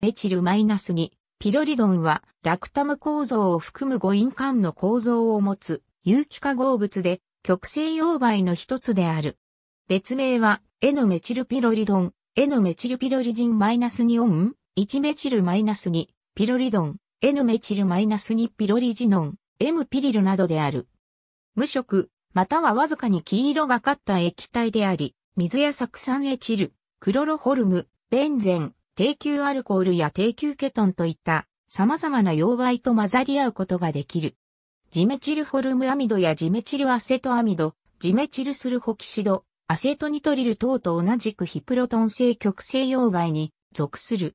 メチルマイナス -2、ピロリドンはラクタム構造を含む誤因間の構造を持つ有機化合物で極性溶媒の一つである。別名は N メチルピロリドン、N メチルピロリジンマイナス -2 オン、1メチルマイナス -2、ピロリドン、N メチルマイナス -2 ピロリジノン、M ピリルなどである。無色、またはわずかに黄色がかった液体であり、水や酢酸エチル、クロロホルム、ベンゼン、低級アルコールや低級ケトンといった様々な溶媒と混ざり合うことができる。ジメチルフォルムアミドやジメチルアセトアミド、ジメチルスルホキシド、アセトニトリル等と同じくヒプロトン性極性溶媒に属する。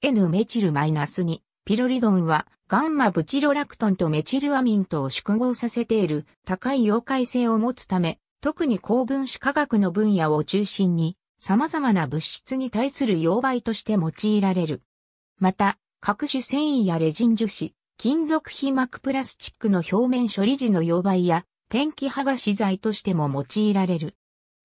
N メチルマイナス -2 ピロリドンはガンマブチロラクトンとメチルアミンとを縮合させている高い溶解性を持つため、特に高分子化学の分野を中心に様々な物質に対する溶媒として用いられる。また、各種繊維やレジン樹脂、金属皮膜プラスチックの表面処理時の溶媒やペンキ剥がし剤としても用いられる。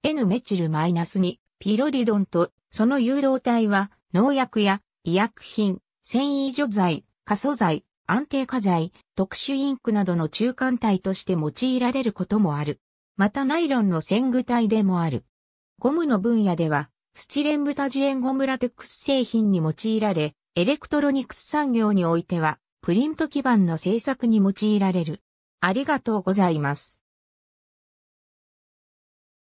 N メチルマイナス -2 ピロリドンとその誘導体は農薬や医薬品、繊維除剤、過疎剤、安定化剤、特殊インクなどの中間体として用いられることもある。またナイロンの線具体でもある。ゴムの分野では、スチレンブタジエンゴムラテックス製品に用いられ、エレクトロニクス産業においては、プリント基板の製作に用いられる。ありがとうございます。